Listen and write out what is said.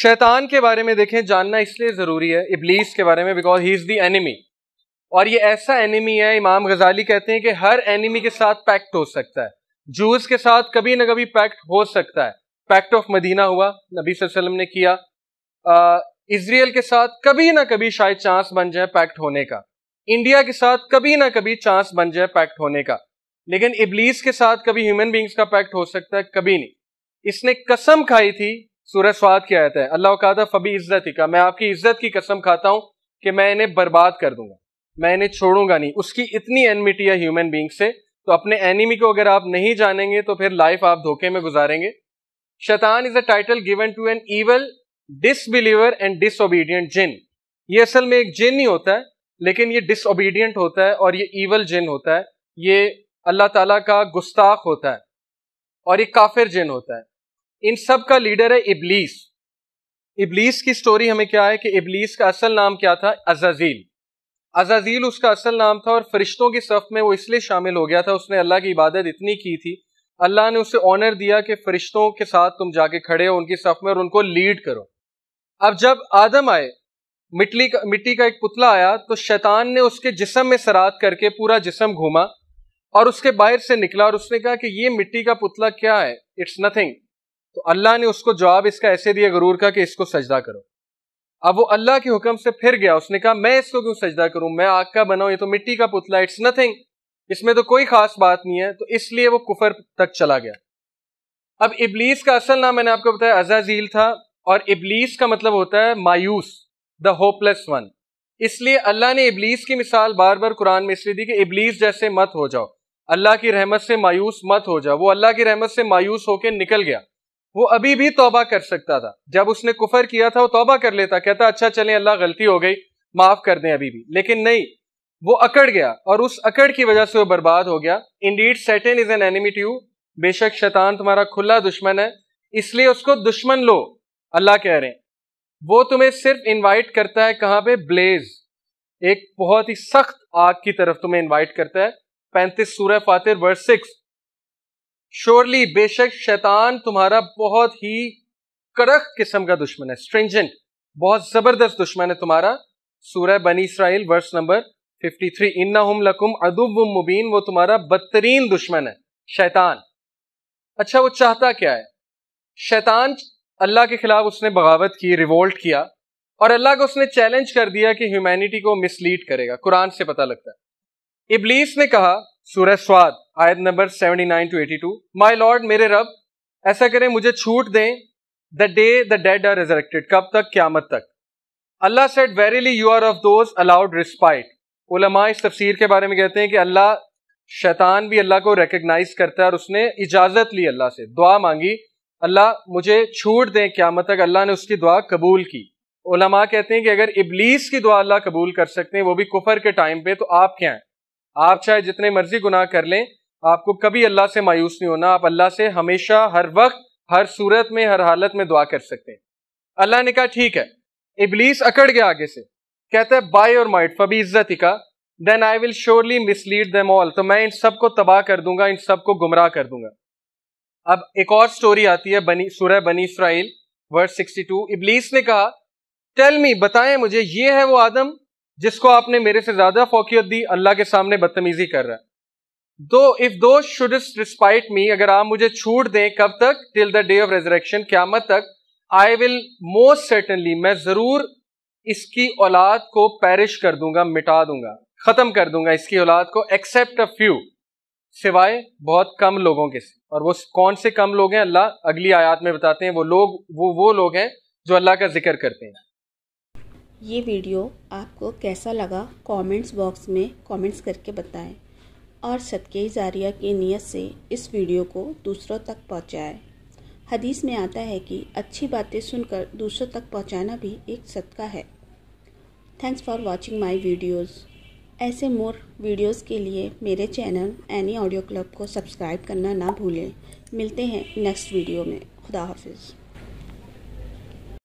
शैतान के बारे में देखें जानना इसलिए ज़रूरी है इबलीस के बारे में because he is the enemy और ये ऐसा एनिमी है इमाम गजाली कहते हैं कि हर एनिमी के साथ पैक्ट हो सकता है जूस के साथ कभी ना कभी पैक्ट हो सकता है पैक्ट ऑफ मदीना हुआ नबी वसल्लम ने किया इसराइल के साथ कभी ना कभी शायद चांस बन जाए पैक्ट होने का इंडिया के साथ कभी ना कभी चांस बन जाए पैक्ट होने का लेकिन इबलीस के साथ कभी ह्यूमन बींग्स का पैक्ट हो सकता है कभी नहीं इसने कसम खाई थी सूरज स्वाद की आयत है अल्लाह का था फबी इज्जत ही का मैं आपकी इज्जत की कसम खाता हूँ कि मैं इन्हें बर्बाद कर दूंगा मैं इन्हें छोड़ूंगा नहीं उसकी इतनी एनमिटी है ह्यूमन बींग से तो अपने एनिमी को अगर आप नहीं जानेंगे तो फिर लाइफ आप धोखे में गुजारेंगे शैतान is a title given to an evil disbeliever and disobedient जिन ये असल में एक जिन ही होता है लेकिन ये डिसोबीडियंट होता है और ये ईवल जिन होता है ये अल्लाह ताला का गुस्ताख होता है और ये काफिर जिन होता है इन सब का लीडर है इबलीस इबलीस की स्टोरी हमें क्या है कि इबलीस का असल नाम क्या था अजाजील अजाजील उसका असल नाम था और फरिश्तों की सफ में वो इसलिए शामिल हो गया था उसने अल्लाह की इबादत इतनी की थी अल्लाह ने उसे ऑनर दिया कि फरिश्तों के साथ तुम जाके खड़े हो उनकी सफ में और उनको लीड करो अब जब आदम आए मिट्टी का मिट्टी का एक पुतला आया तो शैतान ने उसके जिसम में सरात करके पूरा जिसम घूमा और उसके बाहर से निकला और उसने कहा कि ये मिट्टी का पुतला क्या है इट्स नथिंग तो अल्लाह ने उसको जवाब इसका ऐसे दिया गरूर का कि इसको सजदा करो अब वो अल्लाह के हुक्म से फिर गया उसने कहा मैं इसको क्यों सजदा करूं मैं आग का बनाऊं ये तो मिट्टी का पुतला इट्स नथिंग इसमें तो कोई खास बात नहीं है तो इसलिए वो कुफर तक चला गया अब इबलीस का असल नाम मैंने आपको बताया अजाजील था और इबलीस का मतलब होता है मायूस द होपलेस वन इसलिए अल्लाह ने इबलीस की मिसाल बार बार कुरान में इसलिए दी कि इबलीस जैसे मत हो जाओ अल्लाह की रहमत से मायूस मत हो जाओ वो अल्लाह की रहमत से मायूस होकर निकल गया वो अभी भी तोबा कर सकता था जब उसने कुफर किया था वो तौबा कर लेता कहता अच्छा चले अल्लाह गलती हो गई माफ कर दें अभी भी लेकिन नहीं वो अकड़ गया और उस अकड़ की वजह से वो बर्बाद हो गया indeed Satan is an enemy to बेशक शैतान तुम्हारा खुला दुश्मन है इसलिए उसको दुश्मन लो अल्लाह कह रहे हैं वो तुम्हें सिर्फ इनवाइट करता है कहाँ पे ब्लेज एक बहुत ही सख्त आग की तरफ तुम्हें इनवाइट करता है पैंतीस सूरह फातिर वर्स सिक्स श्योरली बेशक शैतान तुम्हारा बहुत ही कड़क किस्म का दुश्मन है स्ट्रेंजेंट बहुत जबरदस्त दुश्मन है तुम्हारा सूरह बनी इसराइल वर्स नंबर 53 इन्ना हम लकुम अदुब मुबीन वो तुम्हारा बदतरीन दुश्मन है शैतान अच्छा वो चाहता क्या है शैतान अल्लाह के खिलाफ उसने बगावत की रिवोल्ट किया और अल्लाह को उसने चैलेंज कर दिया कि ह्यूमैनिटी को मिसलीड करेगा कुरान से पता लगता है इबलीस ने कहा सूरज स्वाद आयत नंबर 79 टू 82 माई लॉर्ड मेरे रब ऐसा करें मुझे छूट दें the day the dead are resurrected कब तक क्यामत तक अल्लाह said verily you are of those allowed respite उलमा इस तफसीर के बारे में कहते हैं कि अल्लाह शैतान भी अल्लाह को रिकग्नाइज करता है और उसने इजाज़त ली अल्लाह से दुआ मांगी अल्लाह मुझे छूट दें क्यामत तक अल्लाह ने उसकी दुआ कबूल की उलमा कहते हैं कि अगर इबलीस की दुआ अल्लाह कबूल कर सकते हैं वो भी कुफर के टाइम पे तो आप क्या हैं आप चाहे जितने मर्जी गुनाह कर लें आपको कभी अल्लाह से मायूस नहीं होना आप अल्लाह से हमेशा हर वक्त हर सूरत में हर हालत में दुआ कर सकते हैं अल्लाह ने कहा ठीक है इबलीस अकड़ गया आगे से कहता है बाय और माइट फबी इज्जत का then I will surely mislead them all तो मैं इन सबको तबाह कर दूंगा इन सबको गुमराह कर दूंगा अब एक और स्टोरी आती है बनी सूरह बनी इसराइल सिक्सटी टू इबलीस ने कहा टेल मी बताएं मुझे ये है वो आदम जिसको आपने मेरे से ज्यादा फोकियत दी अल्लाह के सामने बदतमीजी कर रहा है दो इफ दो शुड रिस्पाइट मी अगर आप मुझे छूट दें कब तक till the day of resurrection क्यामत तक आई विल मोस्ट सर्टनली मैं जरूर इसकी औलाद को पैरिश कर दूंगा मिटा दूंगा खत्म कर दूंगा इसकी औलाद को एक्सेप्ट अ फ्यू सिवाय बहुत कम लोगों के से और वो कौन से कम लोग हैं अल्लाह अगली आयात में बताते हैं वो लोग वो वो लोग हैं जो अल्लाह का जिक्र करते हैं ये वीडियो आपको कैसा लगा कमेंट्स बॉक्स में कमेंट्स करके बताएं और सदके जारिया की नीयत से इस वीडियो को दूसरों तक पहुंचाएं। हदीस में आता है कि अच्छी बातें सुनकर दूसरों तक पहुंचाना भी एक सदका है thanks for watching my videos. ऐसे मोर वीडियोस के लिए मेरे चैनल एनी ऑडियो क्लब को सब्सक्राइब करना ना भूलें मिलते हैं नेक्स्ट वीडियो में खुदा हाफिज़